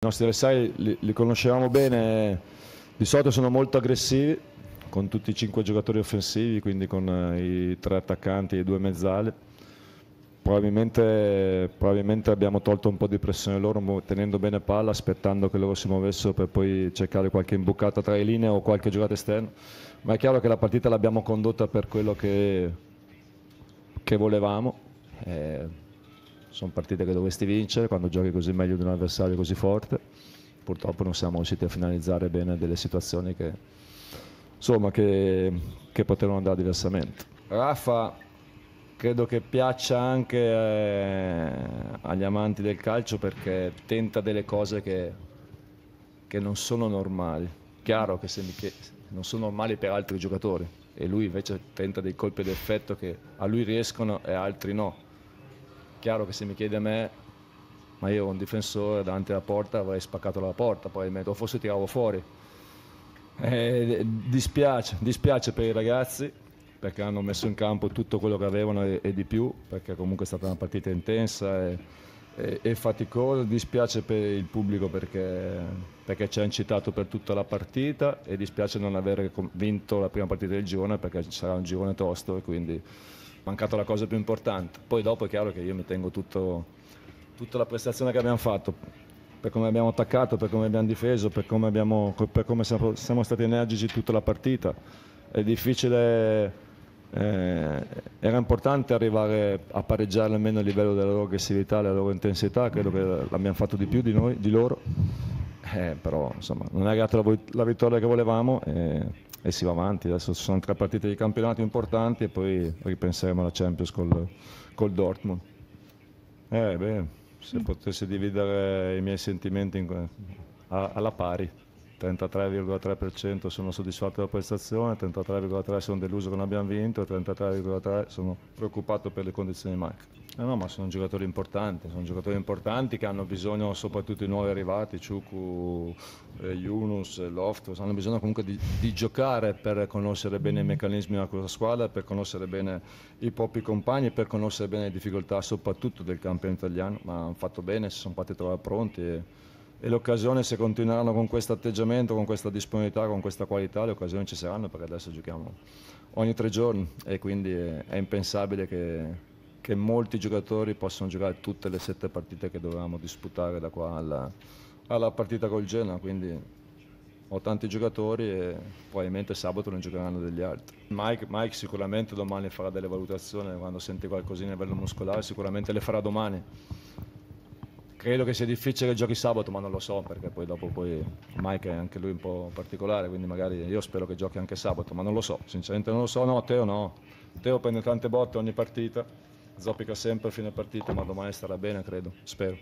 I nostri avversari li, li, conoscevamo bene, di solito sono molto aggressivi con tutti i cinque giocatori offensivi, quindi con eh, i tre attaccanti e i due mezzali. Probabilmente, probabilmente, abbiamo tolto un po' di pressione loro tenendo bene palla, aspettando che loro si muovessero per poi cercare qualche imbucata tra le linee o qualche giocata esterna. Ma è chiaro che la partita l'abbiamo condotta per quello che, che volevamo. Eh, sono partite che dovresti vincere quando giochi così meglio di un avversario così forte. Purtroppo non siamo riusciti a finalizzare bene delle situazioni che, insomma, che, che potevano andare diversamente. Rafa, credo che piaccia anche eh, agli amanti del calcio perché tenta delle cose che, che non sono normali. Chiaro che, che non sono normali per altri giocatori e lui invece tenta dei colpi d'effetto che a lui riescono e a altri no chiaro che se mi chiede a me, ma io ho un difensore davanti alla porta, avrei spaccato la porta, probabilmente, o forse tiravo fuori. Eh, dispiace, dispiace per i ragazzi perché hanno messo in campo tutto quello che avevano e, e di più, perché comunque è stata una partita intensa e, e, e faticosa, dispiace per il pubblico perché, perché, ci ha incitato per tutta la partita e dispiace non aver vinto la prima partita del girone perché sarà un girone tosto e quindi mancato la cosa più importante. Poi dopo è chiaro che io mi tengo tutto, tutta la prestazione che abbiamo fatto, per come abbiamo attaccato, per come abbiamo difeso, per come, abbiamo, per come siamo, stati energici tutta la partita. È difficile... Eh, era importante arrivare a pareggiare almeno il livello della loro aggressività, della loro intensità, credo che l'abbiamo fatto di più di noi, di loro. Eh, però insomma non è arrivata la, la vittoria che volevamo. Eh, e si va avanti. Adesso ci sono tre partite di campionato importanti e poi ripenseremo alla Champions col, col Dortmund. Eh, beh, se potessi dividere i miei sentimenti in, a, alla pari. 33,3% sono soddisfatto della prestazione, 33,3% sono deluso che non abbiamo vinto, 33,3% sono preoccupato per le condizioni macro. Eh no, ma sono giocatori importanti, sono giocatori importanti che hanno bisogno, soprattutto i nuovi arrivati, Ciucu, eh, Yunus, eh, Loftus, hanno bisogno comunque di, di, giocare per conoscere bene i meccanismi della questa squadra, per conoscere bene i propri compagni, per conoscere bene le difficoltà soprattutto del campione italiano, ma hanno fatto bene, si sono fatti trovare pronti. E, e le occasioni se continueranno con questo atteggiamento, con questa disponibilità, con questa qualità, le occasioni ci saranno perché adesso giochiamo ogni tre giorni e quindi è impensabile che, che molti giocatori possano giocare tutte le sette partite che dovevamo disputare da qua alla, alla partita col Genoa, quindi ho tanti giocatori e probabilmente sabato ne giocheranno degli altri. Mike, Mike, sicuramente domani farà delle valutazioni, quando sente qualcosina a livello muscolare sicuramente le farà domani Credo che sia difficile che giochi sabato, ma non lo so, perché poi dopo poi Mike è anche lui un po' particolare, quindi magari io spero che giochi anche sabato, ma non lo so, sinceramente non lo so, no, Teo no. Teo prende tante botte ogni partita, zoppica sempre a fine partita, ma domani starà bene, credo, spero.